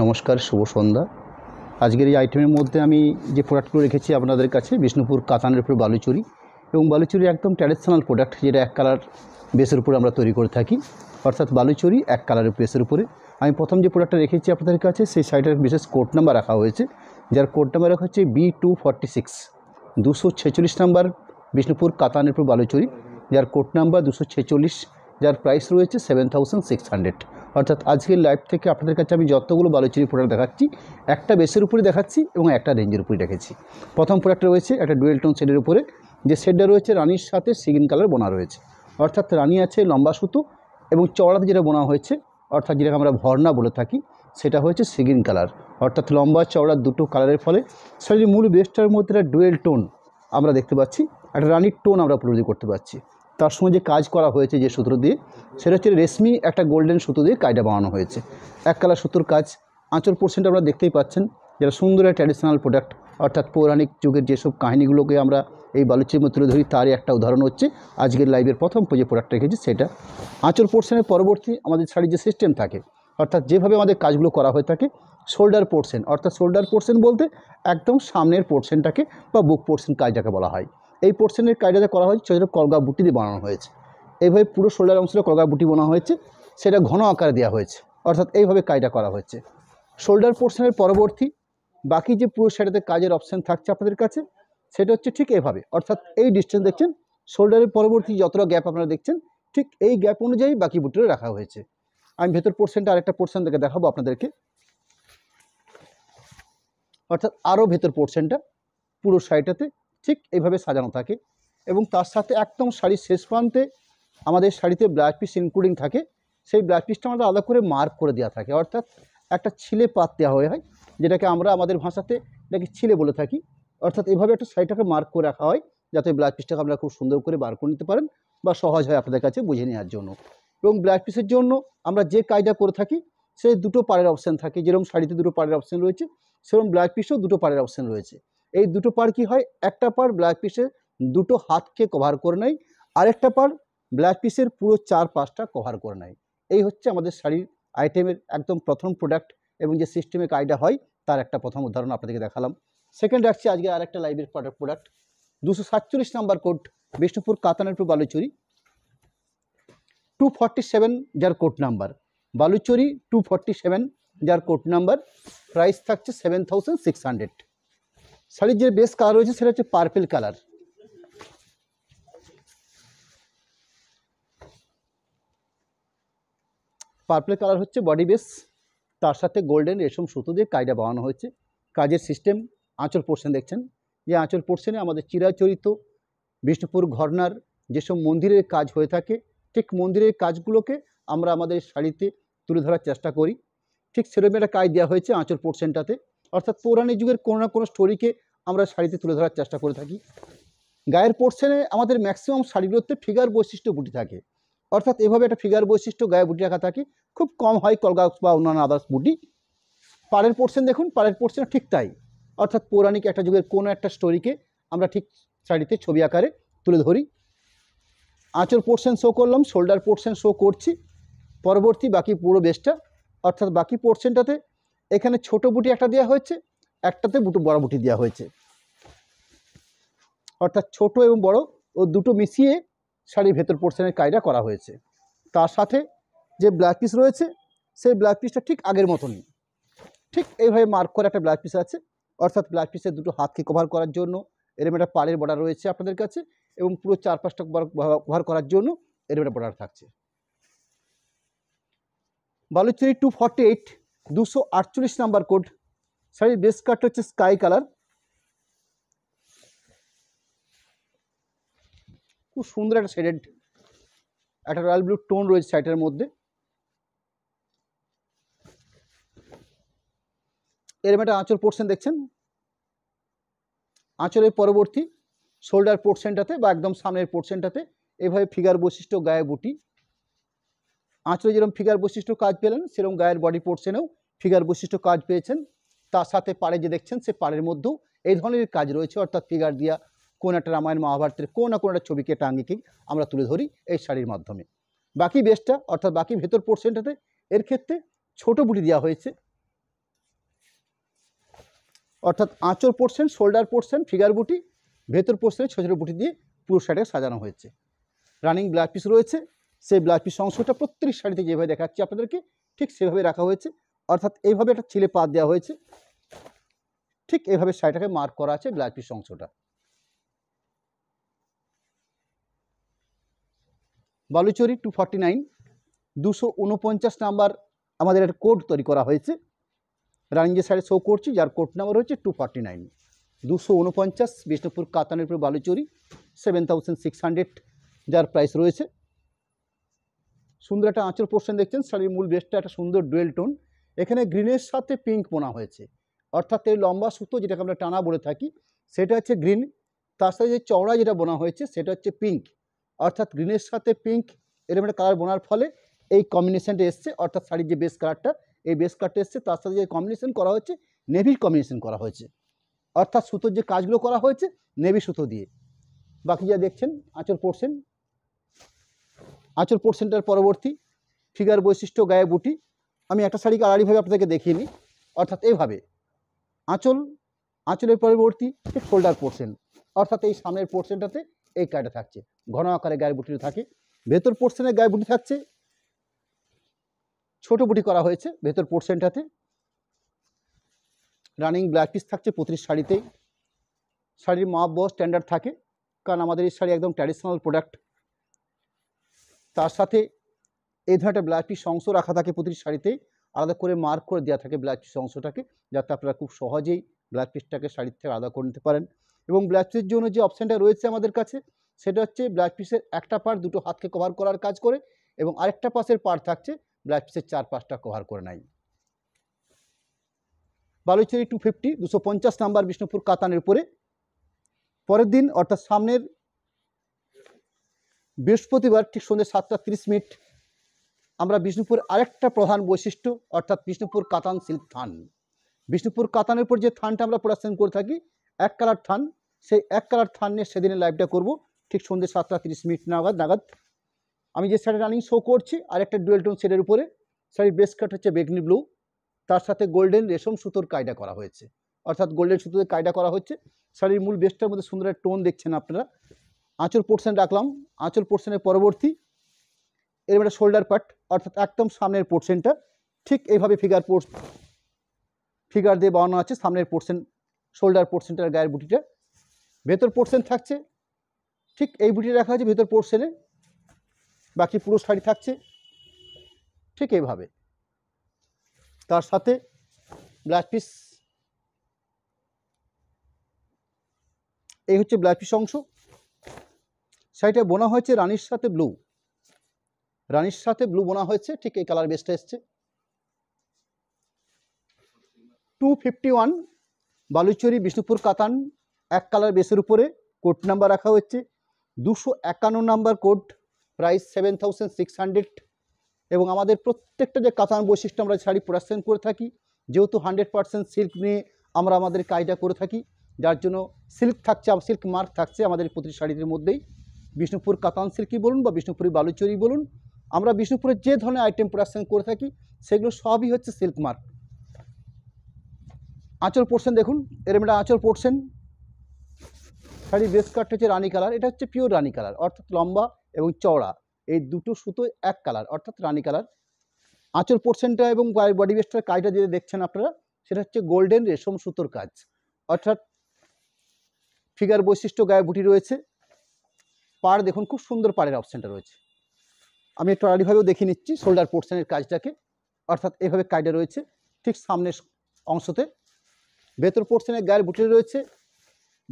নমস্কার শুভ সন্ধ্যা আজকের এই আইটেমের মধ্যে আমি যে প্রোডাক্টগুলো রেখেছি আপনাদের কাছে বিষ্ণুপুর কাতানের উপরে বালুচুরি এবং বালুচুরি একদম ট্র্যাডিশনাল প্রোডাক্ট যেটা এক কালার বেসের উপরে আমরা তৈরি করে থাকি অর্থাৎ বালুচুরি এক কালারের বেসের উপরে আমি প্রথম যে প্রোডাক্টটা রেখেছি আপনাদের কাছে সেই সাইটের বিশেষ কোড নাম্বার রাখা হয়েছে যার কোড নাম্বার রাখা হচ্ছে বি টু ফর্টি সিক্স দুশো ছেচল্লিশ নাম্বার বিষ্ণুপুর কাতানের উপর বালুচুরি যার কোড নাম্বার দুশো ছেচল্লিশ যার প্রাইস রয়েছে সেভেন থাউজেন্ড সিক্স হান্ড্রেড অর্থাৎ আজকের লাইভ থেকে আপনাদের কাছে আমি যতগুলো বালুচিরি প্রোডাক্ট দেখাচ্ছি একটা বেসের উপরে দেখাচ্ছি এবং একটা রেঞ্জের উপরে রেখেছি প্রথম প্রোডাক্টটা রয়েছে একটা ডুয়েল টোন শেডের উপরে যে শেডটা রয়েছে রানির সাথে সিগিন কালার বোনা রয়েছে অর্থাৎ রানি আছে লম্বা সুতো এবং চওড়াতে যেটা বোনা হয়েছে অর্থাৎ যেটাকে আমরা ভর্না বলে থাকি সেটা হয়েছে সিগিন কালার অর্থাৎ লম্বা চওড়া দুটো কালারের ফলে যে মূল বেস্টার মধ্যে একটা ডুয়েল টোন আমরা দেখতে পাচ্ছি একটা রানির টোন আমরা প্রডিউস করতে পারছি তার সময় যে কাজ করা হয়েছে যে সুতো দিয়ে সেটা হচ্ছে রেশমি একটা গোল্ডেন সুতো দিয়ে কাজটা বানানো হয়েছে এক কালার সুতোর কাজ আঁচল পোর্শনটা আমরা দেখতেই পাচ্ছেন যেটা সুন্দর একটা ট্র্যাডিশনাল প্রোডাক্ট অর্থাৎ পৌরাণিক যুগের যেসব কাহিনিগুলোকে আমরা এই বালুচির মধ্যে তুলে ধরি তারই একটা উদাহরণ হচ্ছে আজকের লাইভের প্রথম যে প্রোডাক্ট রেখেছি সেটা আঁচল পোর্শনের পরবর্তী আমাদের শাড়ির যে সিস্টেম থাকে অর্থাৎ যেভাবে আমাদের কাজগুলো করা হয়ে থাকে শোল্ডার পোর্শন অর্থাৎ শোল্ডার পোর্শন বলতে একদম সামনের পোর্শনটাকে বা বুক পোর্শন কাজটাকে বলা হয় এই পোর্শনের কায়দাতে করা হয়েছে ছোটো কলগা বুটি দিয়ে বানানো হয়েছে এইভাবে পুরো শোল্ডার অংশটা কলগা বুটি বানা হয়েছে সেটা ঘন আকারে দেওয়া হয়েছে অর্থাৎ এইভাবে কাজটা করা হয়েছে শোল্ডার পোর্শনের পরবর্তী বাকি যে পুরো সেটাতে কাজের অপশান থাকছে আপনাদের কাছে সেটা হচ্ছে ঠিক এভাবে অর্থাৎ এই ডিস্টেন্স দেখছেন শোল্ডারের পরবর্তী যতটা গ্যাপ আপনারা দেখছেন ঠিক এই গ্যাপ অনুযায়ী বাকি বুটিরও রাখা হয়েছে আমি ভেতর পোর্শনটা আরেকটা পোর্শন থেকে দেখাবো আপনাদেরকে অর্থাৎ আরও ভেতর পোর্শনটা পুরো সাইডটাতে ঠিক এইভাবে সাজানো থাকে এবং তার সাথে একদম শাড়ির শেষ প্রান্তে আমাদের শাড়িতে ব্লাউজ পিস ইনক্লুডিং থাকে সেই ব্লাউজ পিসটা আমাদের আলাদা করে মার্ক করে দেওয়া থাকে অর্থাৎ একটা ছিলে পাত দেওয়া হয়ে হয় যেটাকে আমরা আমাদের ভাষাতে এটাকে ছিলে বলে থাকি অর্থাৎ এভাবে একটা শাড়িটাকে মার্ক করে রাখা হয় যাতে ব্লাউজ পিসটাকে আমরা খুব সুন্দর করে বার করে নিতে পারেন বা সহজ হয় আপনাদের কাছে বুঝে নেওয়ার জন্য এবং ব্লাউজ পিসের জন্য আমরা যে কাজটা করে থাকি সে দুটো পাড়ের অপশান থাকে যেরকম শাড়িতে দুটো পাড়ের অপশান রয়েছে সেরকম ব্লাউজ পিসও দুটো পাড়ের অপশান রয়েছে এই দুটো পার কি হয় একটা পার ব্ল্যাক পিসের দুটো হাতকে কভার করে নেয় আরেকটা পার ব্ল্যাক পিসের পুরো চার পাঁচটা কভার করে নেয় এই হচ্ছে আমাদের শাড়ির আইটেমের একদম প্রথম প্রোডাক্ট এবং যে সিস্টেমে আইডিয়া হয় তার একটা প্রথম উদাহরণ আপনাদেরকে দেখালাম সেকেন্ড রাখছি আজকে আর একটা লাইব্রেরি প্রোডাক্ট দুশো সাতচল্লিশ number code Bishnupur two Baluchari two forty seven যার code number Baluchari two forty seven যার কোড নাম্বার প্রাইস থাকছে সেভেন থাউজেন্ড সিক্স হান্ড্রেড শাড়ির যে বেশ কালার রয়েছে সেটা হচ্ছে পার্পেল কালার পার্পেল কালার হচ্ছে বডি বেস তার সাথে গোল্ডেন রেশম সুতো দিয়ে কাজটা বানানো হয়েছে কাজের সিস্টেম আঁচল পোর্শন দেখছেন যে আঁচল পোর্শনে আমাদের চিরাচরিত বিষ্ণুপুর ঘরনার যেসব মন্দিরের কাজ হয়ে থাকে ঠিক মন্দিরের কাজগুলোকে আমরা আমাদের শাড়িতে তুলে ধরার চেষ্টা করি ঠিক সেরকম একটা কাজ দেওয়া হয়েছে আঁচল পোর্শনটাতে অর্থাৎ পৌরাণিক যুগের কোনো না কোনো স্টোরিকে আমরা শাড়িতে তুলে ধরার চেষ্টা করে থাকি গায়ের পোর্শনে আমাদের ম্যাক্সিমাম শাড়িগুলোতে ফিগার বৈশিষ্ট্য বুটি থাকে অর্থাৎ এভাবে একটা ফিগার বৈশিষ্ট্য গায়ে বুটি রাখা থাকে খুব কম হয় কলগাক্স বা অন্যান্য আদার্স বুটি পাড়ের পোর্শন দেখুন পাড়ের পোর্শন ঠিক তাই অর্থাৎ পৌরাণিক একটা যুগের কোনো একটা স্টোরিকে আমরা ঠিক শাড়িতে ছবি আকারে তুলে ধরি আঁচল পোর্শন শো করলাম শোল্ডার পোর্শন শো করছি পরবর্তী বাকি পুরো বেস্টটা অর্থাৎ বাকি পোর্শনটাতে এখানে ছোট বুটি একটা দেওয়া হয়েছে একটাতে দুটো বড় বুটি দেওয়া হয়েছে অর্থাৎ ছোট এবং বড় ও দুটো মিশিয়ে শাড়ির ভেতর পোর্শনের কাজটা করা হয়েছে তার সাথে যে ব্ল্যাক পিস রয়েছে সেই ব্ল্যাক পিসটা ঠিক আগের মতনই ঠিক এইভাবে মার্ক করে একটা ব্ল্যাক পিস আছে অর্থাৎ ব্ল্যাক পিসের দুটো হাতকে কভার করার জন্য এরম একটা পাড়ের বর্ডার রয়েছে আপনাদের কাছে এবং পুরো চারপাশটা কভার করার জন্য এরম একটা বর্ডার থাকছে বালুচুরি টু ফর্টি এইট দুশো আটচল্লিশ নাম্বার কোড শাড়ির বেস কাটটা হচ্ছে স্কাই কালার খুব সুন্দর একটা শেডেড একটা রয়্যাল ব্লু টোন রয়েছে শাড়িটার মধ্যে এরম একটা আঁচল পোর্শন দেখছেন আঁচলের পরবর্তী শোল্ডার পোর্শনটাতে বা একদম সামনের পোর্শনটাতে এভাবে ফিগার বৈশিষ্ট্য গায়ে বুটি আঁচড়ে যেরকম ফিগার বৈশিষ্ট্য কাজ পেলেন সেরকম গায়ের বডি পোর্শনেও ফিগার বৈশিষ্ট্য কাজ পেয়েছেন তার সাথে পাড়ে যে দেখছেন সে পাড়ের মধ্যেও এই ধরনের কাজ রয়েছে অর্থাৎ ফিগার দিয়া কোন একটা রামায়ণ মহাভারতের কোন না কোনো একটা ছবিকে টাঙ্গিকেই আমরা তুলে ধরি এই শাড়ির মাধ্যমে বাকি বেশটা অর্থাৎ বাকি ভেতর পোর্শনটাতে এর ক্ষেত্রে ছোট বুটি দেওয়া হয়েছে অর্থাৎ আঁচল পোর্শন শোল্ডার পোর্শন ফিগার বুটি ভেতর পোর্শনে ছোট ছোটো বুটি দিয়ে পুরো শাড়িটা সাজানো হয়েছে রানিং ব্লাউজ পিস রয়েছে সেই ব্লাউজ পিস অংশটা প্রত্যেক শাড়িতে যেভাবে দেখাচ্ছি আপনাদেরকে ঠিক সেভাবে রাখা হয়েছে অর্থাৎ এইভাবে একটা ছেলে পা দেওয়া হয়েছে ঠিক এইভাবে শাড়িটাকে মার্ক করা আছে ব্লাউজ পিস অংশটা বালুচরি টু ফর্টি নাইন দুশো উনপঞ্চাশ নাম্বার আমাদের একটা কোড তৈরি করা হয়েছে রানিজে সাইডে শো করছি যার কোড নাম্বার হচ্ছে টু ফর্টি নাইন দুশো উনপঞ্চাশ বিষ্ণুপুর কাতানিপুর Baluchari seven thousand six hundred যার প্রাইস রয়েছে সুন্দর একটা আঁচল পোর্শন দেখছেন শাড়ির মূল বেস্টটা একটা সুন্দর ডুয়েল টোন এখানে গ্রিনের সাথে পিঙ্ক বোনা হয়েছে অর্থাৎ এই লম্বা সুতো যেটাকে আমরা টানা বলে থাকি সেটা হচ্ছে গ্রিন তার সাথে যে চওড়া যেটা বোনা হয়েছে সেটা হচ্ছে পিঙ্ক অর্থাৎ গ্রিনের সাথে পিঙ্ক এরকম একটা কালার বোনার ফলে এই কম্বিনেশানটা এসছে অর্থাৎ শাড়ির যে বেস কালারটা এই বেস কালারটা এসছে তার সাথে যে কম্বিনেশন করা হয়েছে নেভির কম্বিনেশন করা হয়েছে অর্থাৎ সুতোর যে কাজগুলো করা হয়েছে নেভি সুতো দিয়ে বাকি যা দেখছেন আঁচল পড়ছেন আঁচল পোর্ট সেন্টার পরবর্তী ফিগার বৈশিষ্ট্য গায়ে বুটি আমি একটা শাড়িকে আড়াড়িভাবে আপনাদেরকে দেখিয়ে নিই অর্থাৎ এইভাবে আঁচল আঁচলের পরবর্তী ফোল্ডার পোর্শন অর্থাৎ এই সামনের পোর্শনটাতে এই কাটা থাকছে ঘন আকারে গায়ে বুটি থাকে ভেতর পোর্শনে গায়ে বুটি থাকছে ছোট বুটি করা হয়েছে ভেতর পোর্শনটাতে রানিং ব্ল্যাক পিস থাকছে প্রতিটি শাড়িতেই শাড়ির মাপ বস স্ট্যান্ডার্ড থাকে কারণ আমাদের এই শাড়ি একদম ট্র্যাডিশনাল প্রোডাক্ট তার সাথে এই ধরনের একটা ব্লাউজ পিস অংশ রাখা থাকে প্রতিটি শাড়িতে আলাদা করে মার্ক করে দেওয়া থাকে ব্লাউজ পিস অংশটাকে যাতে আপনারা খুব সহজেই ব্লাউজ পিসটাকে শাড়ির থেকে আলাদা করে নিতে পারেন এবং ব্লাউজ পিসের জন্য যে অপশানটা রয়েছে আমাদের কাছে সেটা হচ্ছে ব্লাউজ পিসের একটা পার্ট দুটো হাতকে কভার করার কাজ করে এবং আরেকটা পাশের পার্ট থাকছে ব্লাউজ পিসের চার পাঁচটা কভার করে নেয় বালুচেরি টু ফিফটি দুশো পঞ্চাশ নাম্বার বিষ্ণুপুর কাতানের উপরে পরের দিন অর্থাৎ সামনের বৃহস্পতিবার ঠিক সন্ধ্যে সাতটা তিরিশ মিনিট আমরা বিষ্ণুপুর আরেকটা প্রধান বৈশিষ্ট্য অর্থাৎ বিষ্ণুপুর কাতান শিল্প থান বিষ্ণুপুর কাতানের উপর যে থানটা আমরা প্রোডাকশন করে থাকি এক কালার থান সেই এক কালার থান নিয়ে সেদিনের লাইভটা করব ঠিক সন্ধ্যে সাতটা তিরিশ মিনিট নাগাদ নাগাদ আমি যে শাড়ি রানিং শো করছি আর একটা ডুয়েল টোন শেডের উপরে শাড়ির বেস্ট কাট হচ্ছে বেগনি ব্লু তার সাথে গোল্ডেন রেশম সুতোর কায়দা করা হয়েছে অর্থাৎ গোল্ডেন সুতোতে কায়দা করা হচ্ছে শাড়ির মূল বেস্টটার মধ্যে সুন্দর টোন দেখছেন আপনারা আঁচল পোর্শন রাখলাম আঁচল পোর্শনের পরবর্তী এরকম একটা শোল্ডার পার্ট অর্থাৎ একদম সামনের পোর্শনটা ঠিক এইভাবে ফিগার পোর্স ফিগার দিয়ে বানানো আছে সামনের পোর্শন শোল্ডার পোর্শনটার গায়ের বুটিটা ভেতর পোর্শন থাকছে ঠিক এই বুটি রাখা আছে ভেতর পোর্শনে বাকি পুরো শাড়ি থাকছে ঠিক এইভাবে তার সাথে ব্লাউজ পিস এই হচ্ছে ব্লাউজ পিস অংশ শাড়িটা বোনা হয়েছে রানীর সাথে ব্লু রানীর সাথে ব্লু বোনা হয়েছে ঠিক এই কালার বেসটা এসছে two fifty one Baluchari Bishnupur কাতান এক কালার বেসের উপরে কোড নাম্বার রাখা হয়েছে দুশো একান্ন number code price seven thousand six hundred এবং আমাদের প্রত্যেকটা যে কাতান বৈশিষ্ট্য আমরা শাড়ি প্রোডাকশন করে থাকি যেহেতু হান্ড্রেড পার্সেন্ট সিল্ক নিয়ে আমরা আমাদের কাজটা করে থাকি যার জন্য সিল্ক থাকছে সিল্ক মার্ক থাকছে আমাদের প্রতিটি শাড়িদের মধ্যেই বিষ্ণুপুর কাতান সিল্কি বলুন বা বিষ্ণুপুরী বালুচরি বলুন আমরা বিষ্ণুপুরে যে ধরনের আইটেম প্রোডাকশান করে থাকি সেগুলো সবই হচ্ছে সিল্ক মার্ক আঁচল পড়ছেন দেখুন এরম এটা আঁচল পড়ছেন শাড়ি বেস কাটটা হচ্ছে রানি কালার এটা হচ্ছে পিওর রানী কালার অর্থাৎ লম্বা এবং চওড়া এই দুটো সুতো এক কালার অর্থাৎ রানী কালার আঁচল পোর্শনটা এবং বডি বেস্টার কাজটা যেটা দেখছেন আপনারা সেটা হচ্ছে গোল্ডেন রেশম সুতোর কাজ অর্থাৎ ফিগার বৈশিষ্ট্য গায়ে বুটি রয়েছে পার দেখুন খুব সুন্দর পাড়ের অপশানটা রয়েছে আমি একটু আড়িভাবেও দেখে নিচ্ছি শোল্ডার পোর্শনের কাজটাকে অর্থাৎ এভাবে কাজটা রয়েছে ঠিক সামনের অংশতে ভেতর পোর্শনের গায়ের বুটলি রয়েছে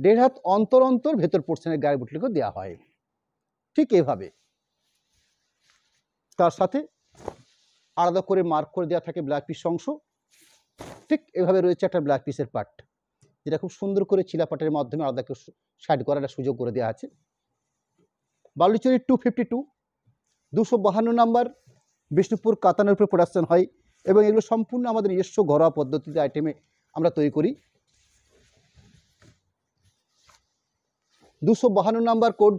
দেড় হাত অন্তর অন্তর ভেতর পোর্শনের গায়ের বুটলিকেও দেওয়া হয় ঠিক এভাবে তার সাথে আলাদা করে মার্ক করে দেওয়া থাকে ব্ল্যাক পিস অংশ ঠিক এভাবে রয়েছে একটা ব্ল্যাক পিসের পার্ট যেটা খুব সুন্দর করে চিলাপাটের মাধ্যমে আলাদা করে সাইড করার সুযোগ করে দেওয়া আছে বালুচুরি টু ফিফটি টু দুশো বাহান্ন নাম্বার বিষ্ণুপুর কাতানের উপরে প্রোডাকশান হয় এবং এগুলো সম্পূর্ণ আমাদের নিজস্ব ঘরোয়া পদ্ধতিতে আইটেমে আমরা তৈরি করি দুশো বাহান্ন নাম্বার কোড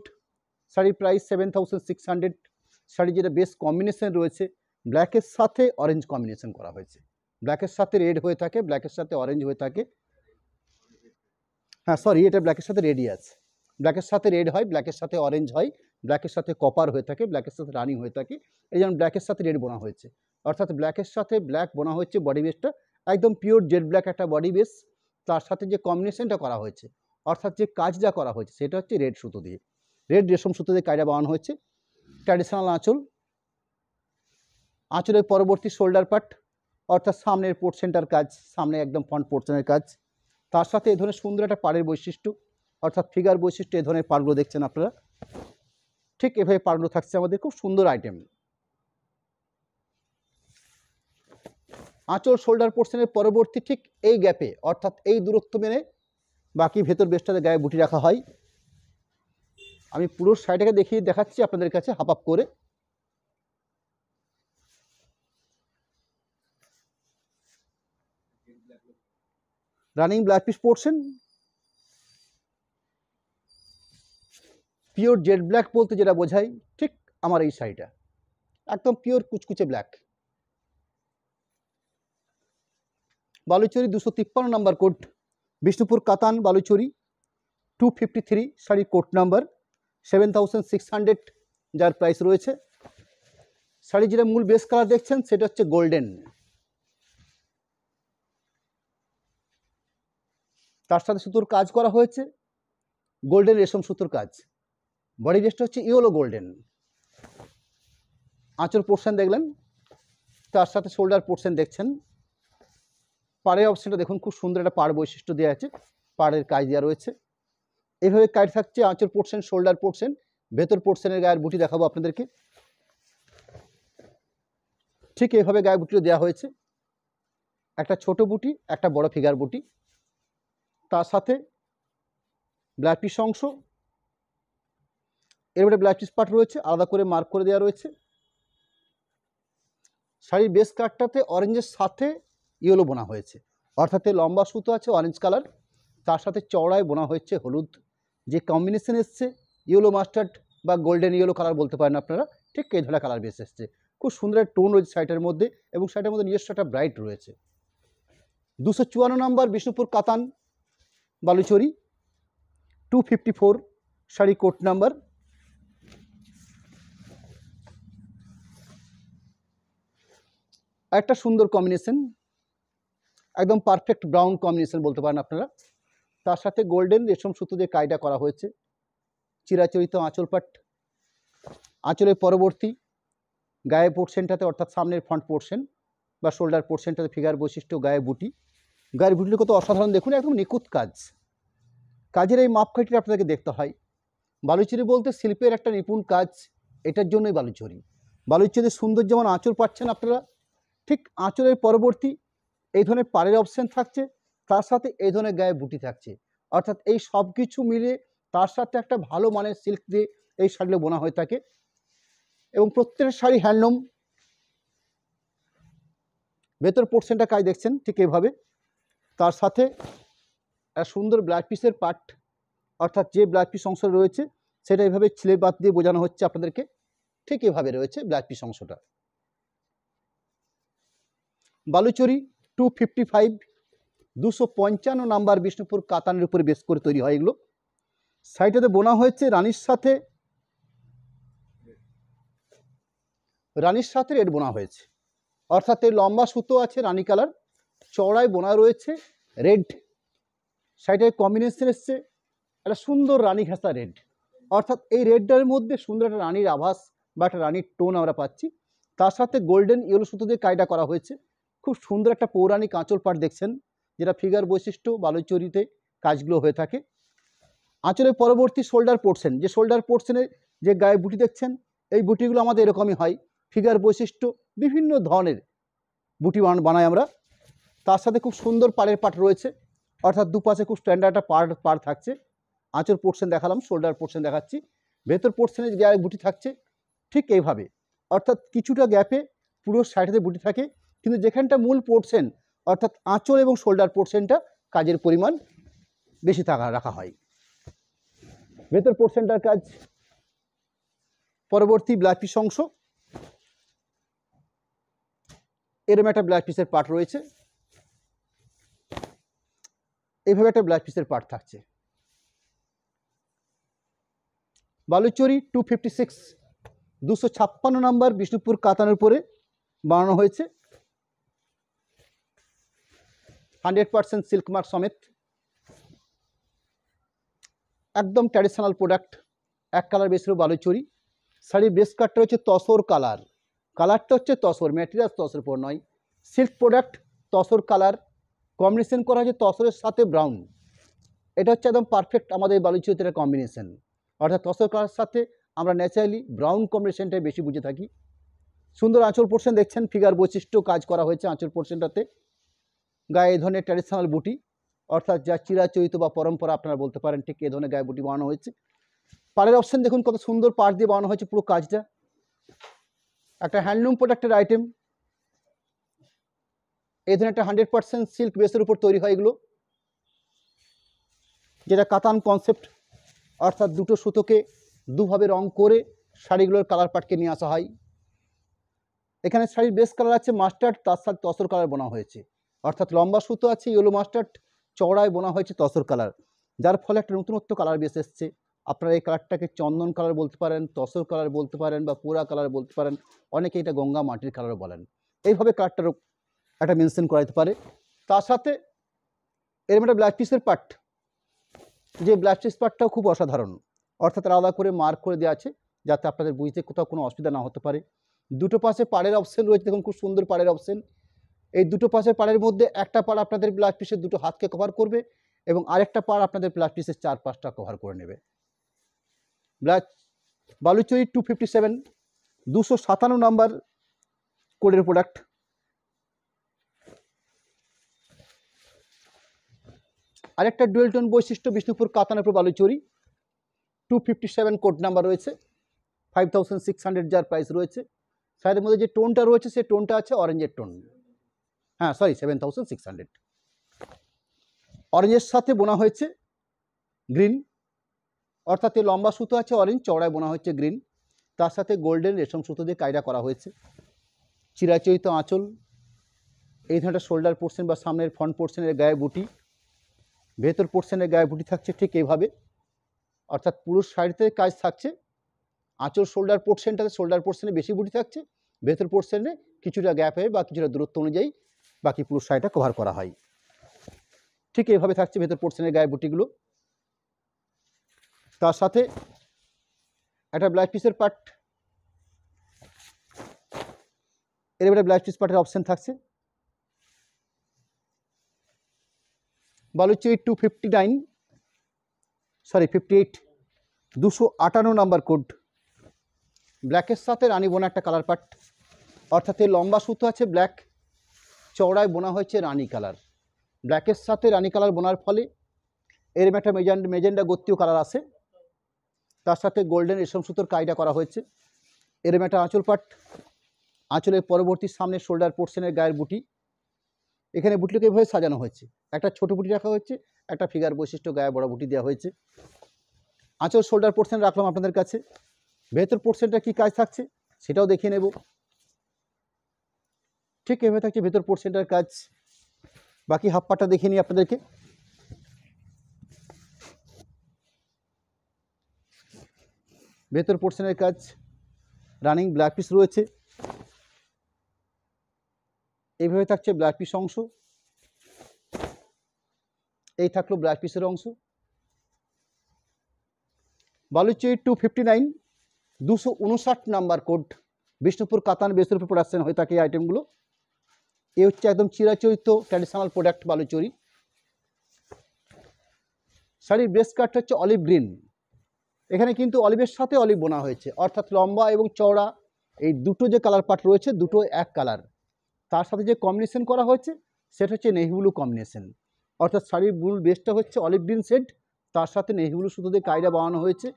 শাড়ির price seven thousand six hundred sari যেটা বেস্ট কম্বিনেশন রয়েছে ব্ল্যাকের সাথে অরেঞ্জ কম্বিনেশন করা হয়েছে ব্ল্যাকের সাথে রেড হয়ে থাকে ব্ল্যাকের সাথে অরেঞ্জ হয়ে থাকে হ্যাঁ সরি এটা ব্ল্যাকের সাথে রেডই আছে ব্ল্যাকের সাথে রেড হয় ব্ল্যাকের সাথে অরেঞ্জ হয় ব্ল্যাকের সাথে কপার হয়ে থাকে ব্ল্যাকের সাথে রানিং হয়ে থাকে এই যেমন ব্ল্যাকের সাথে রেড বোনা হয়েছে অর্থাৎ ব্ল্যাকের সাথে ব্ল্যাক বোনা হয়েছে বডি বেসটা একদম পিওর জেড ব্ল্যাক একটা বডি বেস তার সাথে যে কম্বিনেশনটা করা হয়েছে অর্থাৎ যে কাজ যা করা হয়েছে সেটা হচ্ছে রেড সুতো দিয়ে রেড রেশম সুতো দিয়ে কাজটা বানানো হয়েছে ট্র্যাডিশনাল আঁচল আঁচলের পরবর্তী শোল্ডার পার্ট অর্থাৎ সামনের পোর্ট সেন্টার কাজ সামনে একদম ফ্রন্ট পোর্ট কাজ তার সাথে এ ধরনের সুন্দর একটা পাড়ের বৈশিষ্ট্য অর্থাৎ ফিগার বৈশিষ্ট্য এ ধরনের পার্টগুলো দেখছেন আপনারা ঠিক এভাবে পার্টগুলো থাকছে আমাদের খুব সুন্দর আইটেম আঁচল শোল্ডার পোর্শনের পরবর্তী ঠিক এই গ্যাপে অর্থাৎ এই দূরত্ব মেনে বাকি ভেতর বেশটাতে গায়ে বুটি রাখা হয় আমি পুরো সাইডটাকে দেখিয়ে দেখাচ্ছি আপনাদের কাছে হাফ আপ করে running black piece portion pure jet black বলতে যেটা বোঝাই ঠিক আমার এই শাড়িটা একদম পিওর কুচকুচে ব্ল্যাক বালুচরি দুশো তিপ্পান্ন নাম্বার কোড বিষ্ণুপুর কাতান বালুচরি টু ফিফটি থ্রি শাড়ির code number seven thousand six hundred যার প্রাইস রয়েছে শাড়ি যেটা মূল বেস কালার দেখছেন সেটা হচ্ছে গোল্ডেন তার সাথে সুতোর কাজ করা হয়েছে গোল্ডেন রেশম সুতোর কাজ বডি ড্রেসটা হচ্ছে ইয়েলো গোল্ডেন আঁচল পোর্শন দেখলেন তার সাথে শোল্ডার পোর্শন দেখছেন পাড়ের অপশনটা দেখুন খুব সুন্দর একটা পাড় বৈশিষ্ট্য দেওয়া আছে পাড়ের কাজ দেওয়া রয়েছে এভাবে কাজ থাকছে আঁচল পোর্শন শোল্ডার পোর্শন ভেতর পোর্শনের গায়ের বুটি দেখাবো আপনাদেরকে ঠিক এভাবে গায়ে বুটিও দেওয়া হয়েছে একটা ছোট বুটি একটা বড় ফিগার বুটি তার সাথে ব্ল্যাক পিস অংশ এর মধ্যে ব্লাস্টিস পার্ট রয়েছে আলাদা করে মার্ক করে দেওয়া রয়েছে শাড়ির বেস কাটটাতে অরেঞ্জের সাথে ইয়েলো বোনা হয়েছে অর্থাৎ লম্বা সুতো আছে অরেঞ্জ কালার তার সাথে চওড়ায় বোনা হয়েছে হলুদ যে কম্বিনেশন এসছে ইয়েলো মাস্টার্ড বা গোল্ডেন ইয়েলো কালার বলতে পারেন আপনারা ঠিক এই ধরনের কালার বেস এসছে খুব সুন্দর টোন রয়েছে শাড়িটার মধ্যে এবং শাড়িটার মধ্যে নিজস্ব একটা ব্রাইট রয়েছে দুশো চুয়ান্ন নম্বর বিষ্ণুপুর কাতান Baluchari two fifty four sari code number একটা সুন্দর কম্বিনেশন একদম পারফেক্ট ব্রাউন কম্বিনেশন বলতে পারেন আপনারা তার সাথে গোল্ডেন রেশম সুতো দিয়ে কায়দা করা হয়েছে চিরাচরিত আঁচলপাট আঁচলের পরবর্তী গায়ে পোর্শনটাতে অর্থাৎ সামনের ফ্রন্ট পোর্শন বা শোল্ডার পোর্শনটাতে ফিগার বৈশিষ্ট্য গায়ে বুটি গায়ের বুটির কত অসাধারণ দেখুন একদম নিখুঁত কাজ কাজের এই মাপকাঠি আপনাকে দেখতে হয় বালুচুরি বলতে শিল্পের একটা নিপুণ কাজ এটার জন্যই বালুচরি বালুচুরির সৌন্দর্য যেমন আঁচল পাচ্ছেন আপনারা ঠিক আঁচলের পরবর্তী এই ধরনের পাড়ের অপশান থাকছে তার সাথে এই ধরনের গায়ে বুটি থাকছে অর্থাৎ এই সব কিছু মিলে তার সাথে একটা ভালো মানের সিল্ক দিয়ে এই শাড়িগুলো বোনা হয়ে থাকে এবং প্রত্যেকটা শাড়ি হ্যান্ডলুম ভেতর পোর্শনটা কাজ দেখছেন ঠিক এভাবে তার সাথে একটা সুন্দর ব্লাউজ পিসের পার্ট অর্থাৎ যে ব্লাউজ পিস অংশ রয়েছে সেটা এইভাবে ছেলে বাদ দিয়ে বোঝানো হচ্ছে আপনাদেরকে ঠিক এভাবে রয়েছে ব্লাউজ পিস অংশটা বালুচরি টু ফিফটি ফাইভ দুশো পঞ্চান্ন নাম্বার বিষ্ণুপুর কাতানের উপরে বেশ করে তৈরি হয় এগুলো সাইডটাতে বোনা হয়েছে রানীর সাথে রানীর সাথে রেড বোনা হয়েছে অর্থাৎ এর লম্বা সুতো আছে রানী কালার চড়ায় বোনা রয়েছে রেড সাইডের কম্বিনেশন এসছে একটা সুন্দর রানী ঘেঁষা রেড অর্থাৎ এই রেডটার মধ্যে সুন্দর একটা রানীর আভাস বা একটা রানীর টোন আমরা পাচ্ছি তার সাথে গোল্ডেন ইয়েলো সুতো দিয়ে কায়দা করা হয়েছে খুব সুন্দর একটা পৌরাণিক আঁচল পাট দেখছেন যেটা ফিগার বৈশিষ্ট্য বালুচরিতে কাজগুলো হয়ে থাকে আঁচলের পরবর্তী শোল্ডার পোর্শন যে শোল্ডার পোর্শনে যে গায়ে বুটি দেখছেন এই বুটিগুলো আমাদের এরকমই হয় ফিগার বৈশিষ্ট্য বিভিন্ন ধরনের বুটি বানাই আমরা তার সাথে খুব সুন্দর পাড়ের পাট রয়েছে অর্থাৎ দুপাশে খুব স্ট্যান্ডার্ড পাড় পাড় থাকছে আঁচল পোর্শন দেখালাম শোল্ডার পোর্শন দেখাচ্ছি ভেতর পোর্শনে গায়ে বুটি থাকছে ঠিক এইভাবে অর্থাৎ কিছুটা গ্যাপে পুরো সাইডেতে বুটি থাকে কিন্তু যেখানটা মূল পোর্শন অর্থাৎ আঁচল এবং শোল্ডার পোর্শনটা কাজের পরিমাণ বেশি থাকা রাখা হয় ভেতর পোর্শনটার কাজ পরবর্তী ব্লাড পিস অংশ এরম একটা ব্লাড পিসের পার্ট রয়েছে এইভাবে একটা ব্লাড পিসের পার্ট থাকছে বালুচরি টু ফিফটি সিক্স দুশো ছাপ্পান্ন নম্বর বিষ্ণুপুর কাতানের উপরে বানানো হয়েছে হান্ড্রেড সিল্ক সিল্কমার্ক সমেত একদম ট্র্যাডিশনাল প্রোডাক্ট এক কালার বেশ বালুচুরি শাড়ির বেস কাটটা হচ্ছে তসর কালার কালারটা হচ্ছে তসর ম্যাটেরিয়াল তসর পর নয় silk product tussar colour combination করা হয়েছে তসরের সাথে ব্রাউন এটা হচ্ছে একদম পারফেক্ট আমাদের বালুচুরিতে কম্বিনেশন অর্থাৎ তসর কালার সাথে আমরা ন্যাচারালি ব্রাউন কম্বিনেশনটাই বেশি বুঝে থাকি সুন্দর আঁচল পোর্শন দেখছেন ফিগার বৈশিষ্ট্য কাজ করা হয়েছে আঁচল পোর্শনটাতে গায়ে এই ধরনের ট্র্যাডিশনাল বুটি অর্থাৎ যা চিরাচরিত বা পরম্পরা আপনারা বলতে পারেন ঠিক এ ধরনের গায়ে বুটি বানানো হয়েছে পাড়ের অপশান দেখুন কত সুন্দর পাড় দিয়ে বানানো হয়েছে পুরো কাজটা একটা হ্যান্ডলুম প্রোডাক্টের আইটেম এই ধরনের একটা হান্ড্রেড পার্সেন্ট সিল্ক বেসের উপর তৈরি হয় এগুলো যেটা কাতান কনসেপ্ট অর্থাৎ দুটো সুতোকে দুভাবে রং করে শাড়িগুলোর কালার পাটকে নিয়ে আসা হয় এখানে শাড়ির বেস কালার আছে মাস্টার্ড তার সাথে তসর কালার বোনা হয়েছে অর্থাৎ লম্বা সুতো আছে ইয়েলো মাস্টার্ড চড়ায় বোনা হয়েছে তসর কালার যার ফলে একটা নতুনত্ব কালার বেশ এসছে আপনারা এই কালারটাকে চন্দন কালার বলতে পারেন তসর কালার বলতে পারেন বা পোড়া কালার বলতে পারেন অনেকে এটা গঙ্গা মাটির কালারও বলেন এইভাবে কালারটার একটা মেনশন করাইতে পারে তার সাথে এরম একটা ব্ল্যাক পিসের পার্ট যে ব্ল্যাক পিস পার্টটাও খুব অসাধারণ অর্থাৎ আলাদা করে মার্ক করে দেওয়া আছে যাতে আপনাদের বুঝতে কোথাও কোনো অসুবিধা না হতে পারে দুটো পাশে পাড়ের অপশন রয়েছে দেখুন খুব সুন্দর পাড়ের অপশন এই দুটো পাশের পাড়ের মধ্যে একটা পাড় আপনাদের ব্লাড পিসের দুটো হাতকে কভার করবে এবং আরেকটা পাড় আপনাদের ব্লাড পিসের চার পাঁচটা কভার করে নেবে blood Baluchari two fifty seven দুশো সাতান্ন নাম্বার কোডের প্রোডাক্ট আরেকটা ডুয়েলটন বৈশিষ্ট্য বিষ্ণুপুর কাতানাপুর Baluchari two fifty seven code number রয়েছে ফাইভ থাউজেন্ড সিক্স হান্ড্রেড যার প্রাইস রয়েছে সাইডের মধ্যে যে টোনটা রয়েছে সে টোনটা আছে অরেঞ্জের টোন হ্যাঁ sorry seven thousand six hundred অরেঞ্জের সাথে বোনা হয়েছে গ্রিন অর্থাৎ এই লম্বা সুতো আছে অরেঞ্জ চওড়ায় বোনা হয়েছে গ্রিন তার সাথে গোল্ডেন রেশম সুতো দিয়ে কায়রা করা হয়েছে চিরাচরিত আঁচল এই ধরনের শোল্ডার পোর্শন বা সামনের ফ্রন্ট পোর্শনের গায়ে বুটি ভেতর পোর্শনের গায়ে বুটি থাকছে ঠিক এইভাবে অর্থাৎ পুরুষ শাড়িতে কাজ থাকছে আঁচল শোল্ডার পোর্শনটাতে শোল্ডার পোর্শনে বেশি বুটি থাকছে ভেতর পোর্শনে কিছুটা গ্যাপ হয়ে বা কিছুটা দূরত্ব অনুযায়ী বাকি পুরো শাড়িটা কভার করা হয় ঠিক এইভাবে থাকছে ভেতর পোর্শনের গায়ে বুটিগুলো তার সাথে একটা ব্লাউজ পিসের পার্ট এর একটা ব্লাউজ পিস পার্টের অপশান থাকছে Baluchari two fifty nine sorry fifty eight দুশো আটান্ন নাম্বার কোড ব্ল্যাকের সাথে রানী বোনা একটা কালার পার্ট অর্থাৎ লম্বা সুতো আছে ব্ল্যাক চওড়ায় বোনা হয়েছে রানি কালার ব্ল্যাকের সাথে রানি কালার বোনার ফলে এর একটা মেজান মেজেন্ডা গত্তীয় কালার আছে তার সাথে গোল্ডেন রেশম সুতোর কায়দা করা হয়েছে এরম একটা আঁচল পাট আঁচলের পরবর্তী সামনে শোল্ডার পোর্শনের গায়ের বুটি এখানে বুটিকে এভাবে সাজানো হয়েছে একটা ছোট বুটি রাখা হয়েছে একটা ফিগার বৈশিষ্ট্য গায়ে বড় বুটি দেওয়া হয়েছে আঁচল শোল্ডার পোর্শন রাখলাম আপনাদের কাছে ভেতর পোর্শনটা কি কাজ থাকছে সেটাও দেখিয়ে নেব ঠিক এভাবে থাকছে ভেতর পোর্শনটার কাজ বাকি হাফ পাটা দেখে নিই আপনাদেরকে ভেতর পোর্শনের কাজ রানিং ব্ল্যাক পিস রয়েছে এইভাবে থাকছে ব্ল্যাক পিস অংশ এই থাকলো ব্ল্যাক পিসের অংশ বালুচি টু ফিফটি নাইন দুশো উনষাট নাম্বার কোড বিষ্ণুপুর কাতান বেসরপুর প্রোডাকশন হয়ে থাকে এই আইটেমগুলো এ হচ্ছে একদম চিরাচরিত ট্র্যাডিশনাল প্রোডাক্ট বালুচরি শাড়ির ব্রেস্ট কাটটা হচ্ছে অলিভ গ্রিন এখানে কিন্তু অলিভের সাথে অলিভ বোনা হয়েছে অর্থাৎ লম্বা এবং চওড়া এই দুটো যে কালার পার্ট রয়েছে দুটো এক কালার তার সাথে যে কম্বিনেশন করা হয়েছে সেটা হচ্ছে নেহিবুলু কম্বিনেশন অর্থাৎ শাড়ির বুল বেসটা হচ্ছে অলিভ গ্রিন সেট তার সাথে নেহিবুলু সুতো দিয়ে কায়রা বানানো হয়েছে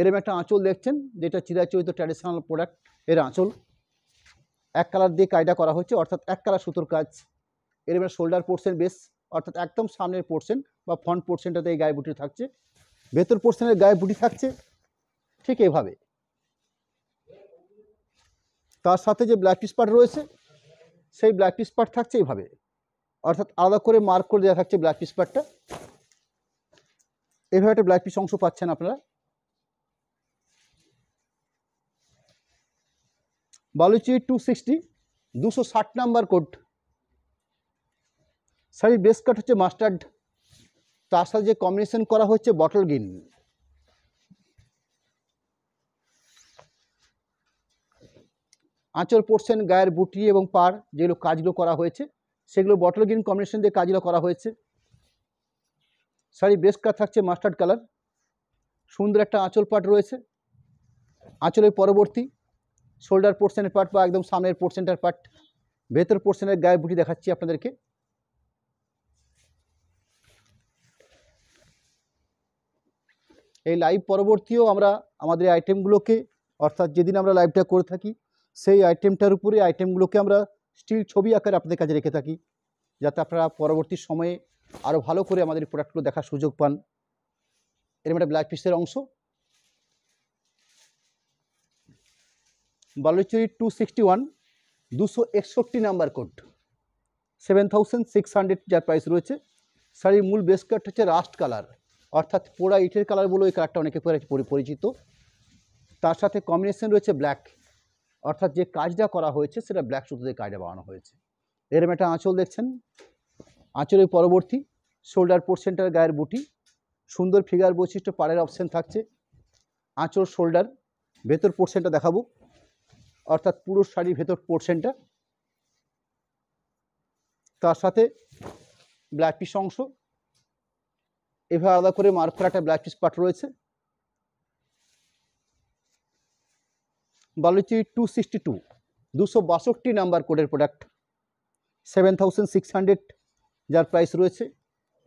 এরম একটা আঁচল দেখছেন যেটা চিরাচরিত ট্র্যাডিশনাল প্রোডাক্ট এর আঁচল এক কালার দিয়ে কাজটা করা হচ্ছে অর্থাৎ এক কালার সুতোর কাজ এর এবার শোল্ডার পোর্শন বেস অর্থাৎ একদম সামনের পোর্শন বা ফ্রন্ট পোর্শনটাতে এই গায়ে বুটি থাকছে ভেতর পোর্শনের গায়ে বুটি থাকছে ঠিক এভাবে তার সাথে যে ব্ল্যাক পিস পার্ট রয়েছে সেই ব্ল্যাক পিস পার্ট থাকছে এইভাবে অর্থাৎ আলাদা করে মার্ক করে দেওয়া থাকছে ব্ল্যাক পিস পার্টটা এভাবে একটা ব্ল্যাক পিস অংশ পাচ্ছেন আপনারা বালুচি টু সিক্সটি দুশো ষাট নাম্বার কোড শাড়ির বেস কাট হচ্ছে মাস্টার্ড তার সাথে যে কম্বিনেশন করা হচ্ছে বটল গ্রিন আঁচল পড়ছেন গায়ের বুটি এবং পার যেগুলো কাজগুলো করা হয়েছে সেগুলো বটল গ্রিন কম্বিনেশন দিয়ে কাজগুলো করা হয়েছে শাড়ি বেশ কাট থাকছে মাস্টার্ড কালার সুন্দর একটা আঁচল পাট রয়েছে আঁচলের পরবর্তী শোল্ডার পোর্শনের পার্ট বা একদম সামনের পোর্শনটার পার্ট ভেতর পোর্শনের গায়ে বুটি দেখাচ্ছি আপনাদেরকে এই লাইভ পরবর্তীও আমরা আমাদের আইটেমগুলোকে অর্থাৎ যেদিন আমরা লাইভটা করে থাকি সেই আইটেমটার উপরে আইটেমগুলোকে আমরা স্টিল ছবি আকারে আপনাদের কাছে রেখে থাকি যাতে আপনারা পরবর্তী সময়ে আরও ভালো করে আমাদের প্রোডাক্টগুলো দেখার সুযোগ পান এরম একটা ব্ল্যাক পিসের অংশ বালুচুরি টু সিক্সটি ওয়ান দুশো একষট্টি number code seven thousand six hundred যার প্রাইস রয়েছে শাড়ির মূল বেস কালারটা হচ্ছে রাস্ট কালার অর্থাৎ পোড়া ইটের কালার বলে ওই কালারটা অনেকে পরিচিত তার সাথে কম্বিনেশন রয়েছে ব্ল্যাক অর্থাৎ যে কাজটা করা হয়েছে সেটা ব্ল্যাক সুতো দিয়ে কাজটা বানানো হয়েছে এরম একটা আঁচল দেখছেন আঁচলের পরবর্তী শোল্ডার পোর্শনটার গায়ের বুটি সুন্দর ফিগার বৈশিষ্ট্য পাড়ের অপশন থাকছে আঁচল শোল্ডার ভেতর পোর্শনটা দেখাবো অর্থাৎ পুরো শাড়ির ভেতর পোর্শনটা তার সাথে ব্ল্যাক পিস অংশ এভাবে আলাদা করে মার্ক করা একটা ব্ল্যাক পিস পার্ট রয়েছে বালুচি টু সিক্সটি টু দুশো বাষট্টি নাম্বার কোডের product seven thousand six hundred যার প্রাইস রয়েছে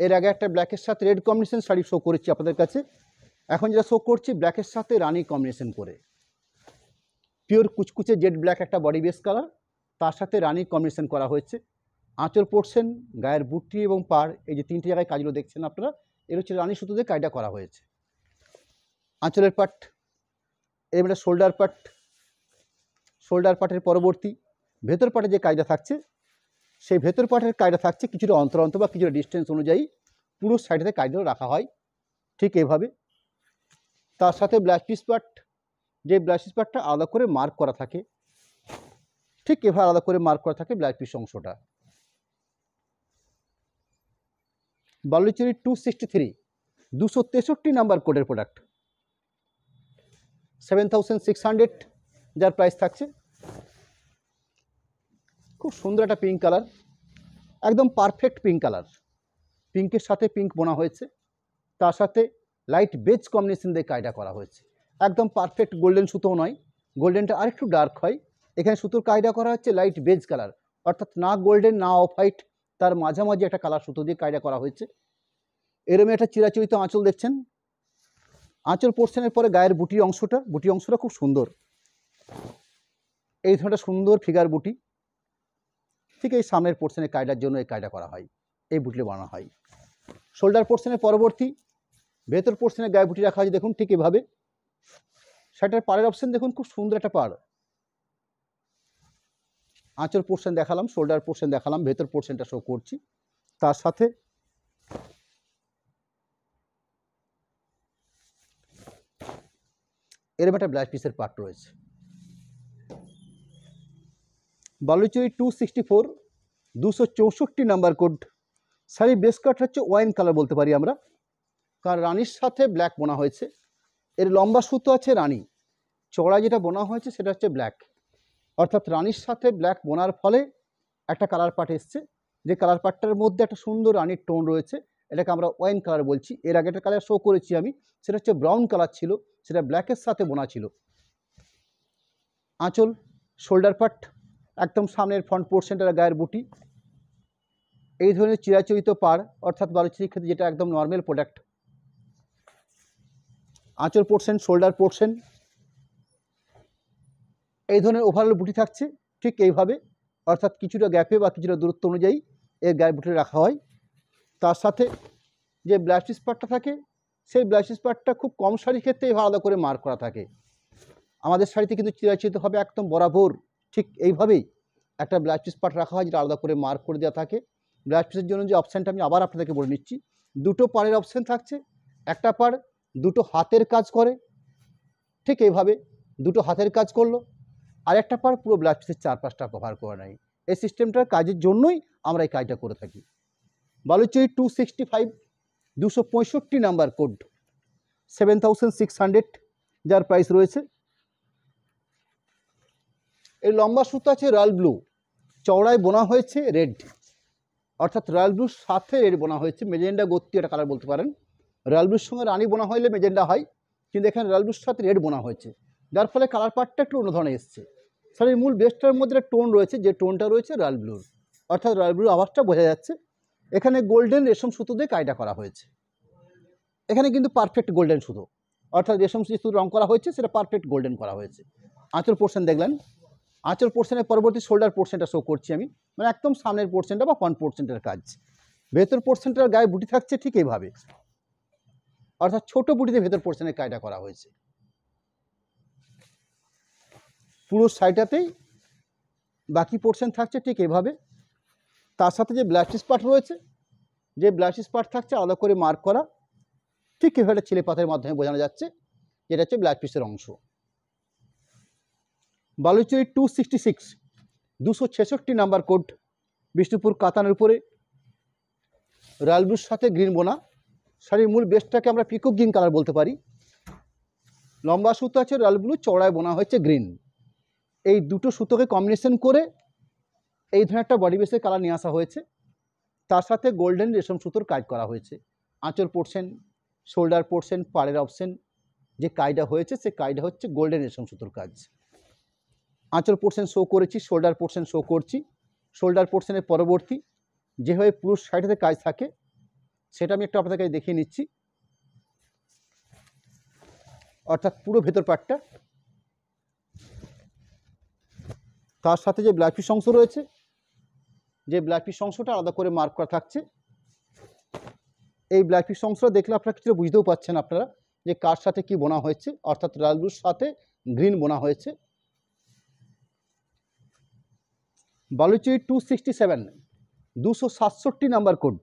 এর আগে একটা ব্ল্যাকের সাথে রেড কম্বিনেশন শাড়ি শো করেছি আপনাদের কাছে এখন যেটা শো করছি ব্ল্যাকের সাথে রানি কম্বিনেশন করে পিওর কুচকুচে জেড ব্ল্যাক একটা বডি বেস কালার তার সাথে রানি কম্বিনেশন করা হয়েছে আঁচল পড়ছেন গায়ের বুটি এবং পার এই যে তিনটি জায়গায় কাজগুলো দেখছেন আপনারা এর হচ্ছে রানি সুতো দিয়ে কাজটা করা হয়েছে আঁচলের পাট এর একটা শোল্ডার পাট শোল্ডার পাটের পরবর্তী ভেতর পাটে যে কাজটা থাকছে সেই ভেতর পাটের কাজটা থাকছে কিছুটা অন্তর অন্তর বা কিছুটা ডিস্টেন্স অনুযায়ী পুরো সাইডেতে কাজগুলো রাখা হয় ঠিক এভাবে তার সাথে ব্ল্যাক পিস পাট যে ব্লাড স্পটটা আলাদা করে মার্ক করা থাকে ঠিক এভাবে আলাদা করে মার্ক করা থাকে ব্লাড পিস অংশটা বালুচুরি টু সিক্সটি থ্রি দুশো তেষট্টি নাম্বার কোডের product seven thousand six hundred যার প্রাইস থাকছে খুব সুন্দর একটা পিঙ্ক কালার একদম পারফেক্ট পিঙ্ক কালার পিঙ্কের সাথে পিঙ্ক বোনা হয়েছে তার সাথে লাইট বেজ কম্বিনেশন দিয়ে কায়দা করা হয়েছে একদম পারফেক্ট গোল্ডেন সুতো নয় গোল্ডেনটা আরেকটু ডার্ক হয় এখানে সুতোর কায়দা করা হচ্ছে লাইট বেজ কালার অর্থাৎ না গোল্ডেন না অফ হোয়াইট তার মাঝামাঝি একটা কালার সুতো দিয়ে কায়দা করা হয়েছে এরমে একটা চিরাচরিত আঁচল দেখছেন আঁচল পোর্শনের পরে গায়ের বুটি অংশটা বুটি অংশটা খুব সুন্দর এই ধরনের সুন্দর ফিগার বুটি ঠিক এই সামনের পোর্শনের কায়দার জন্য এই কায়দা করা হয় এই বুটিলে বানানো হয় শোল্ডার পোর্শনের পরবর্তী ভেতর পোর্শনের গায়ে বুটি রাখা হয়েছে দেখুন ঠিক এভাবে শার্টের পাড়ের অপশন দেখুন খুব সুন্দর একটা পার আঁচল পোর্শন দেখালাম শোল্ডার পোর্শন দেখালাম ভেতর পোর্শনটা শো করছি তার সাথে এরম একটা ব্লাউজ পিসের পার্ট রয়েছে বালুচুরি টু সিক্সটি ফোর দুশো চৌষট্টি number code sari best cut হচ্ছে ওয়াইন কালার বলতে পারি আমরা কারণ রানির সাথে ব্ল্যাক বোনা হয়েছে এর লম্বা সুতো আছে রানী চড়া যেটা বোনা হয়েছে সেটা হচ্ছে ব্ল্যাক অর্থাৎ রানীর সাথে ব্ল্যাক বোনার ফলে একটা কালার পার্ট এসছে যে কালার পার্টটার মধ্যে একটা সুন্দর রানীর টোন রয়েছে এটাকে আমরা ওয়াইন কালার বলছি এর আগে একটা কালার শো করেছি আমি সেটা হচ্ছে ব্রাউন কালার ছিল সেটা ব্ল্যাকের সাথে বোনা ছিল আঁচল শোল্ডার পার্ট একদম সামনের ফ্রন্ট পোর্শনটা গায়ের বুটি এই ধরনের চিরাচরিত পাড় অর্থাৎ বালুচির ক্ষেত্রে যেটা একদম নর্মাল প্রোডাক্ট আঁচল পড়ছেন শোল্ডার পড়ছেন এই ধরনের ওভারঅল বুটি থাকছে ঠিক এইভাবে অর্থাৎ কিছুটা গ্যাপে বা কিছুটা দূরত্ব অনুযায়ী এর গায়ে বুটি রাখা হয় তার সাথে যে ব্লাস্ট পার্টটা থাকে সেই ব্লাস্ট পার্টটা খুব কম শাড়ির ক্ষেত্রেই আলাদা করে মার করা থাকে আমাদের শাড়িতে কিন্তু চিরাচিত হবে একদম বরাবর ঠিক এইভাবেই একটা ব্লাস্ট পার্ট রাখা হয় যেটা আলাদা করে মার্ক করে দেওয়া থাকে পিসের জন্য যে অপশানটা আমি আবার আপনাদেরকে বলে নিচ্ছি দুটো পারের অপশান থাকছে একটা পার দুটো হাতের কাজ করে ঠিক এইভাবে দুটো হাতের কাজ করলো আর একটা পার পুরো ব্লাড চারপাশটা চার পাঁচটা কভার করে নাই এই সিস্টেমটার কাজের জন্যই আমরা এই কাজটা করে থাকি বালুচি টু সিক্সটি ফাইভ দুশো পঁয়ষট্টি number code seven thousand six hundred যার প্রাইস রয়েছে এর লম্বা সুতো আছে রয়্যাল ব্লু চওড়ায় বোনা হয়েছে রেড অর্থাৎ রয়্যাল ব্লুর সাথে রেড বোনা হয়েছে মেজেন্ডা গত্তি একটা কালার বলতে পারেন রয়্যালবুর সঙ্গে রানি বোনা হইলে মেজেন্ডা হয় কিন্তু এখানে রয়্যালবুর সাথে রেড বোনা হয়েছে যার ফলে কালার পার্টটা একটু অন্য ধরনের এসছে শাড়ির মূল বেস্টটার মধ্যে টোন রয়েছে যে টোনটা রয়েছে রয়্যাল ব্লুর অর্থাৎ রয়্যাল ব্লুর আওয়াজটা বোঝা যাচ্ছে এখানে গোল্ডেন রেশম সুতো দিয়ে কায়দা করা হয়েছে এখানে কিন্তু পারফেক্ট গোল্ডেন সুতো অর্থাৎ রেশম সুতো রং করা হয়েছে সেটা পারফেক্ট গোল্ডেন করা হয়েছে আঁচল পোর্শন দেখলেন আঁচল পোর্শনের পরবর্তী শোল্ডার পোর্শনটা শো করছি আমি মানে একদম সামনের পোর্শনটা বা ফ্রন্ট পোর্শনটার কাজ ভেতর পোর্শনটার গায়ে বুটি থাকছে ঠিক এইভাবে অর্থাৎ ছোট বুটিতে ভেতর পোর্শনের কাজটা করা হয়েছে পুরো সাইডটাতেই বাকি পোর্শন থাকছে ঠিক এভাবে তার সাথে যে ব্লাস্টিস পার্ট রয়েছে যে ব্লাস্টিস পার্ট থাকছে আলাদা করে মার্ক করা ঠিক এভাবে ছেলে পাথের মাধ্যমে বোঝানো যাচ্ছে যেটা হচ্ছে ব্লাড পিসের অংশ বালুচুরি টু সিক্সটি সিক্স দুশো ছেষট্টি নাম্বার কোড বিষ্ণুপুর কাতানের উপরে রালবুর সাথে গ্রিন বোনা শাড়ির মূল বেস্টটাকে আমরা পিকুক গ্রিন কালার বলতে পারি লম্বা সুতো আছে রয়্যাল ব্লু চড়ায় বোনা হয়েছে গ্রিন এই দুটো সুতোকে কম্বিনেশন করে এই ধরনের একটা বডি বেসের কালার নিয়ে আসা হয়েছে তার সাথে গোল্ডেন রেশম সুতোর কাজ করা হয়েছে আঁচল পড়ছেন শোল্ডার পড়ছেন পাড়ের অপশন যে কাজটা হয়েছে সে কাজটা হচ্ছে গোল্ডেন রেশম সুতোর কাজ আঁচড় পোর্শন শো করেছি শোল্ডার পোর্শন শো করছি শোল্ডার পোর্শনের পরবর্তী যেভাবে পুরুষ সাইডেতে কাজ থাকে সেটা আমি একটু আপনাদেরকে দেখিয়ে নিচ্ছি অর্থাৎ পুরো ভেতর পাটটা তার সাথে যে ব্ল্যাক পিস অংশ রয়েছে যে ব্ল্যাক পিস অংশটা আলাদা করে মার্ক করা থাকছে এই ব্ল্যাক পিস অংশটা দেখলে আপনারা কিছুটা বুঝতেও পাচ্ছেন আপনারা যে কার সাথে কি বোনা হয়েছে অর্থাৎ লালবুর সাথে গ্রিন বোনা হয়েছে বালুচি টু সিক্সটি সেভেন দুশো সাতষট্টি number code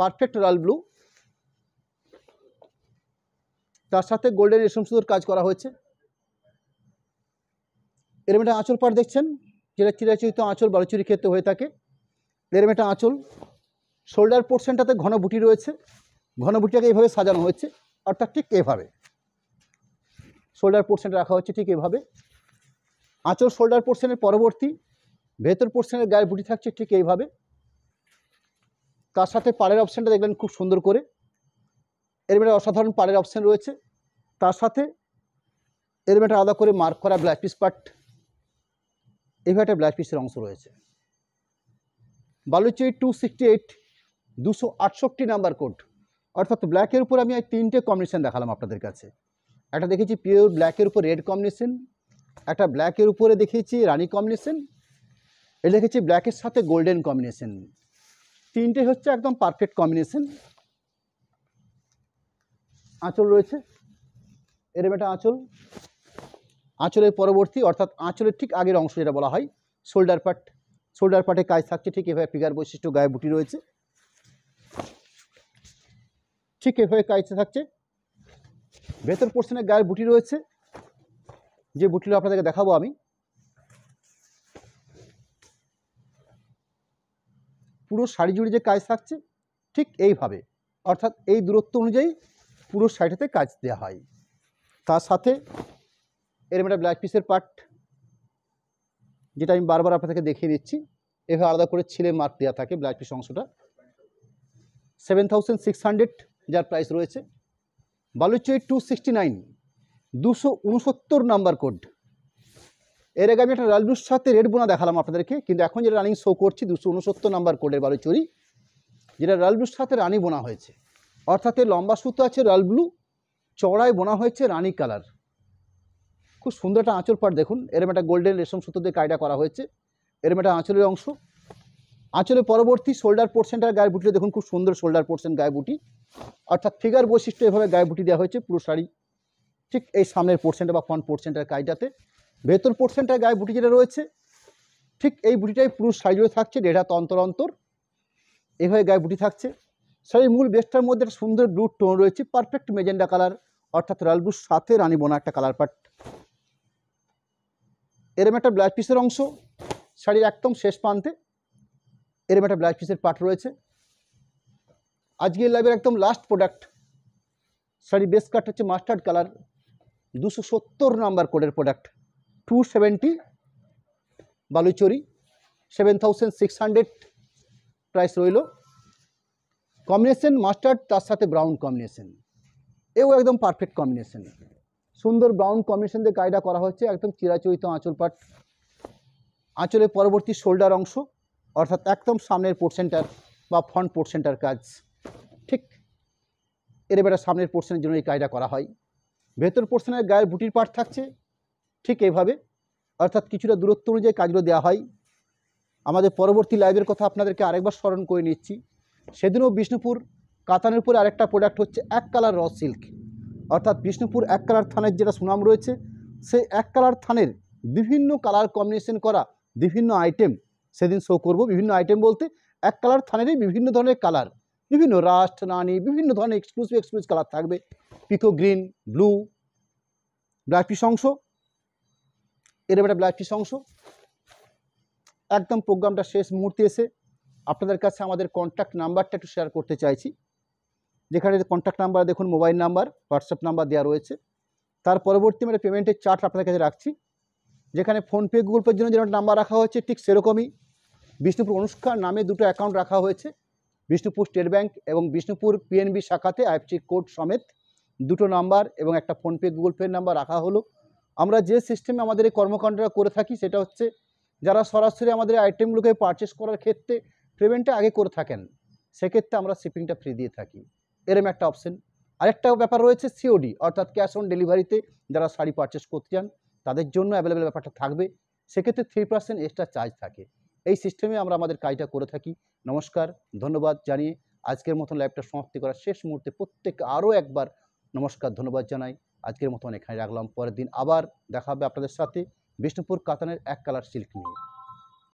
perfect royal blue তার সাথে গোল্ডেন রেশম সুতোর কাজ করা হয়েছে এরম একটা আঁচল পাট দেখছেন যেটা চিরাচরিত আঁচল বালুচুরি ক্ষেত্রে হয়ে থাকে এরম একটা আঁচল শোল্ডার পোর্শনটাতে ঘন বুটি রয়েছে ঘন বুটিটাকে এইভাবে সাজানো হয়েছে অর্থাৎ ঠিক এভাবে শোল্ডার পোর্শনটা রাখা হচ্ছে ঠিক এভাবে আঁচল শোল্ডার পোর্শনের পরবর্তী ভেতর পোর্শনের গায়ের বুটি থাকছে ঠিক এইভাবে তার সাথে পাড়ের অপশানটা দেখলেন খুব সুন্দর করে এর মধ্যে অসাধারণ পাড়ের অপশান রয়েছে তার সাথে এর মধ্যে আলাদা করে মার্ক করা ব্ল্যাক পিস পার্ট এইভাবে একটা ব্ল্যাক পিসের অংশ রয়েছে বালুচি টু সিক্সটি এইট দুশো আটষট্টি নাম্বার কোড অর্থাৎ ব্ল্যাকের উপর আমি তিনটে কম্বিনেশান দেখালাম আপনাদের কাছে একটা দেখেছি পিওর ব্ল্যাকের উপর রেড কম্বিনেশন একটা ব্ল্যাকের উপরে দেখিয়েছি রানি কম্বিনেশন এটা দেখেছি ব্ল্যাকের সাথে গোল্ডেন কম্বিনেশন তিনটে হচ্ছে একদম পারফেক্ট কম্বিনেশন আঁচল রয়েছে এরম একটা আঁচল আঁচলের পরবর্তী অর্থাৎ আঁচলের ঠিক আগের অংশ যেটা বলা হয় শোল্ডার পার্ট শোল্ডার পার্টে কাজ থাকছে ঠিক এভাবে ফিগার বৈশিষ্ট্য গায়ে বুটি রয়েছে ঠিক এভাবে কাজটা থাকছে ভেতর পোর্শনে গায়ের বুটি রয়েছে যে বুটিগুলো আপনাদেরকে দেখাবো আমি পুরো শাড়ি জুড়ে যে কাজ থাকছে ঠিক এইভাবে অর্থাৎ এই দূরত্ব অনুযায়ী পুরো শাড়িটাতে কাজ দেওয়া হয় তার সাথে এরম একটা ব্ল্যাক পিসের পার্ট যেটা আমি বারবার আপনাদেরকে দেখিয়ে দিচ্ছি এভাবে আলাদা করে ছিলে মার্ক দেওয়া থাকে ব্ল্যাক পিস অংশটা সেভেন থাউজেন্ড সিক্স হান্ড্রেড যার প্রাইস রয়েছে বালুচই টু সিক্সটি নাইন দুশো উনসত্তর নাম্বার কোড এর আগে আমি একটা লালবুর সাথে রেড বোনা দেখালাম আপনাদেরকে কিন্তু এখন যেটা রানিং শো করছি দুশো উনসত্তর নম্বর কোডের বারো চুরি যেটা রালবুর সাথে রানি বোনা হয়েছে অর্থাৎ এর লম্বা সুতো আছে ব্লু চড়ায় বোনা হয়েছে রানি কালার খুব সুন্দর একটা আঁচল পাট দেখুন এরম একটা গোল্ডেন রেশম সুতো দিয়ে কায়দা করা হয়েছে এরম একটা আঁচলের অংশ আঁচলের পরবর্তী শোল্ডার পোর্শনটার গায়ে বুটিটা দেখুন খুব সুন্দর শোল্ডার পোর্শন গায়ে বুটি অর্থাৎ ফিগার বৈশিষ্ট্য এভাবে গায়ে বুটি দেওয়া হয়েছে পুরো শাড়ি ঠিক এই সামনের পোর্শনটা বা ফ্রন্ট পোর্শনটার কায়দাতে ভেতর পোর্শনটা গায়ে বুটি যেটা রয়েছে ঠিক এই বুটিটাই পুরুষ সাইজ থাকছে ডেটা তন্তর অন্তর এইভাবে গায়ে বুটি থাকছে শাড়ির মূল বেস্টার মধ্যে একটা সুন্দর ব্লু টোন রয়েছে পারফেক্ট মেজেন্ডা কালার অর্থাৎ রালবুর সাথে রানী বোনা একটা কালার পাট এরম একটা ব্লাউজ পিসের অংশ শাড়ির একদম শেষ প্রান্তে এরম একটা ব্লাউজ পিসের পাট রয়েছে আজকে লাইভের একদম last product sari best cut হচ্ছে মাস্টার্ড কালার দুশো সত্তর নাম্বার কোডের product two seventy Baluchari seven thousand six hundred price রইল কম্বিনেশন মাস্টার্ড তার সাথে ব্রাউন কম্বিনেশন এও একদম পারফেক্ট কম্বিনেশন সুন্দর ব্রাউন কম্বিনেশন দিয়ে গাড়িটা করা হচ্ছে একদম চিরাচরিত আঁচল পাট আঁচলের পরবর্তী শোল্ডার অংশ অর্থাৎ একদম সামনের পোর্সেন্টার বা ফ্রন্ট পোর্সেন্টার কাজ ঠিক এর এবার সামনের পোর্সেনের জন্য এই কাজটা করা হয় ভেতর পোর্সেনের গায়ের বুটির পার্ট থাকছে ঠিক এইভাবে অর্থাৎ কিছুটা দূরত্ব অনুযায়ী কাজগুলো দেওয়া হয় আমাদের পরবর্তী লাইভের কথা আপনাদেরকে আরেকবার স্মরণ করে নিচ্ছি সেদিনও বিষ্ণুপুর কাতানের উপরে আরেকটা প্রোডাক্ট হচ্ছে এক কালার র সিল্ক অর্থাৎ বিষ্ণুপুর এক কালার থানের যেটা সুনাম রয়েছে সেই এক কালার থানের বিভিন্ন কালার কম্বিনেশন করা বিভিন্ন আইটেম সেদিন শো করব বিভিন্ন আইটেম বলতে এক কালার থানেরই বিভিন্ন ধরনের কালার বিভিন্ন রাস্ট রানি বিভিন্ন ধরনের এক্সক্লুসিভ এক্সক্লুসিভ কালার থাকবে পিকো গ্রিন ব্লু ব্ল্যাক অংশ এরম একটা ব্ল্যাক পিস অংশ একদম প্রোগ্রামটা শেষ মুহূর্তে এসে আপনাদের কাছে আমাদের কন্ট্যাক্ট নাম্বারটা একটু শেয়ার করতে চাইছি যেখানে কন্ট্যাক্ট নাম্বার দেখুন মোবাইল নাম্বার হোয়াটসঅ্যাপ নাম্বার দেওয়া রয়েছে তার পরবর্তী আমরা পেমেন্টের চার্ট আপনাদের কাছে রাখছি যেখানে ফোনপে গুগল পের জন্য যেরকম নাম্বার রাখা হয়েছে ঠিক সেরকমই বিষ্ণুপুর অনুষ্কার নামে দুটো অ্যাকাউন্ট রাখা হয়েছে বিষ্ণুপুর স্টেট ব্যাংক এবং বিষ্ণুপুর পিএনবি শাখাতে আইএফসি কোড সমেত দুটো নাম্বার এবং একটা ফোনপে গুগল পের নাম্বার রাখা হলো আমরা যে সিস্টেমে আমাদের এই কর্মকাণ্ডটা করে থাকি সেটা হচ্ছে যারা সরাসরি আমাদের আইটেমগুলোকে পারচেস করার ক্ষেত্রে পেমেন্টটা আগে করে থাকেন সেক্ষেত্রে আমরা শিপিংটা ফ্রি দিয়ে থাকি এরম একটা অপশন আরেকটা ব্যাপার রয়েছে সিওডি অর্থাৎ ক্যাশ অন ডেলিভারিতে যারা শাড়ি পারচেস করতে চান তাদের জন্য অ্যাভেলেবেল ব্যাপারটা থাকবে সেক্ষেত্রে থ্রি পার্সেন্ট এক্সট্রা চার্জ থাকে এই সিস্টেমে আমরা আমাদের কাজটা করে থাকি নমস্কার ধন্যবাদ জানিয়ে আজকের মতন লাইভটা সমাপ্তি করার শেষ মুহূর্তে প্রত্যেক আরও একবার নমস্কার ধন্যবাদ জানাই আজকের মতন এখানে রাখলাম পরের দিন আবার দেখা হবে আপনাদের সাথে বিষ্ণুপুর কাতানের এক কালার সিল্ক নিয়ে